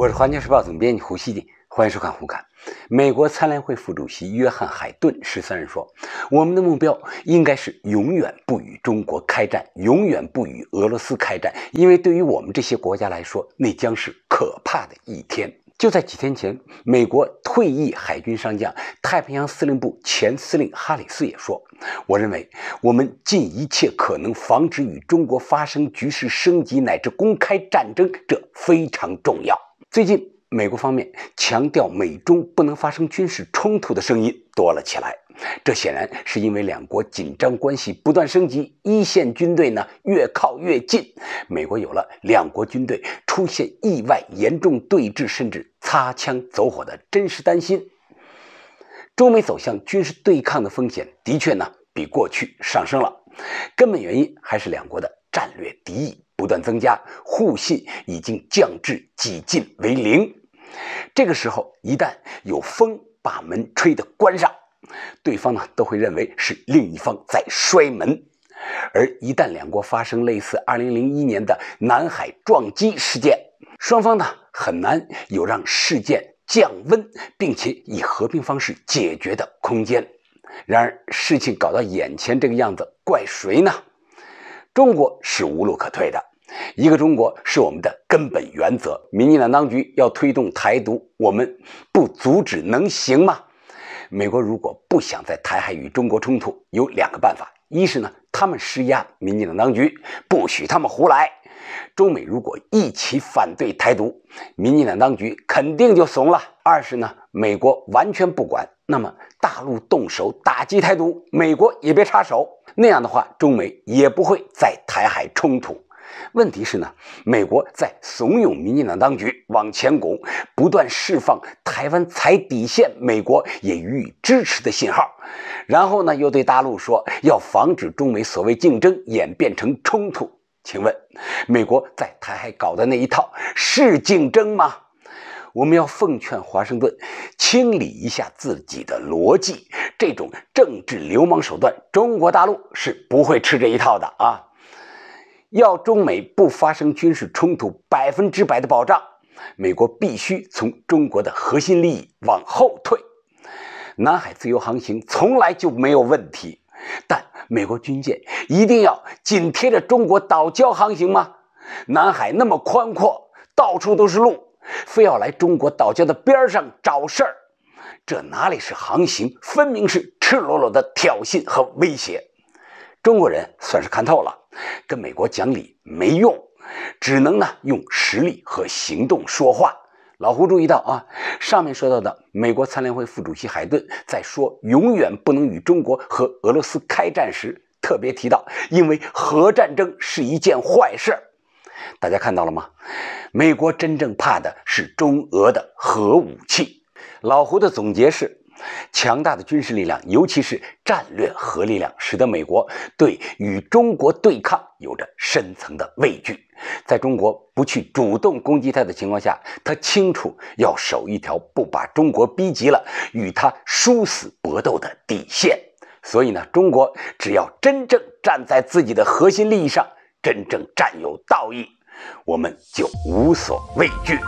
我是《环球时报》总编辑胡锡进，欢迎收看《胡侃》。美国参联会副主席约翰·海顿十三日说：“我们的目标应该是永远不与中国开战，永远不与俄罗斯开战，因为对于我们这些国家来说，那将是可怕的一天。”就在几天前，美国退役海军上将、太平洋司令部前司令哈里斯也说：“我认为我们尽一切可能防止与中国发生局势升级乃至公开战争，这非常重要。”最近，美国方面强调美中不能发生军事冲突的声音多了起来。这显然是因为两国紧张关系不断升级，一线军队呢越靠越近，美国有了两国军队出现意外严重对峙甚至擦枪走火的真实担心。中美走向军事对抗的风险的确呢比过去上升了，根本原因还是两国的战略敌意。不断增加，互信已经降至几近为零。这个时候，一旦有风把门吹的关上，对方呢都会认为是另一方在摔门。而一旦两国发生类似2001年的南海撞击事件，双方呢很难有让事件降温，并且以和平方式解决的空间。然而，事情搞到眼前这个样子，怪谁呢？中国是无路可退的。一个中国是我们的根本原则。民进党当局要推动台独，我们不阻止能行吗？美国如果不想在台海与中国冲突，有两个办法：一是呢，他们施压民进党当局，不许他们胡来；中美如果一起反对台独，民进党当局肯定就怂了。二是呢，美国完全不管，那么大陆动手打击台独，美国也别插手。那样的话，中美也不会在台海冲突。问题是呢，美国在怂恿民进党当局往前拱，不断释放台湾踩底线，美国也予以支持的信号。然后呢，又对大陆说要防止中美所谓竞争演变成冲突。请问，美国在台海搞的那一套是竞争吗？我们要奉劝华盛顿清理一下自己的逻辑，这种政治流氓手段，中国大陆是不会吃这一套的啊。要中美不发生军事冲突，百分之百的保障，美国必须从中国的核心利益往后退。南海自由航行从来就没有问题，但美国军舰一定要紧贴着中国岛礁航行吗？南海那么宽阔，到处都是路，非要来中国岛礁的边上找事儿，这哪里是航行，分明是赤裸裸的挑衅和威胁。中国人算是看透了。跟美国讲理没用，只能呢用实力和行动说话。老胡注意到啊，上面说到的美国参联会副主席海顿在说永远不能与中国和俄罗斯开战时，特别提到，因为核战争是一件坏事。大家看到了吗？美国真正怕的是中俄的核武器。老胡的总结是。强大的军事力量，尤其是战略核力量，使得美国对与中国对抗有着深层的畏惧。在中国不去主动攻击他的情况下，他清楚要守一条不把中国逼急了与他殊死搏斗的底线。所以呢，中国只要真正站在自己的核心利益上，真正占有道义，我们就无所畏惧。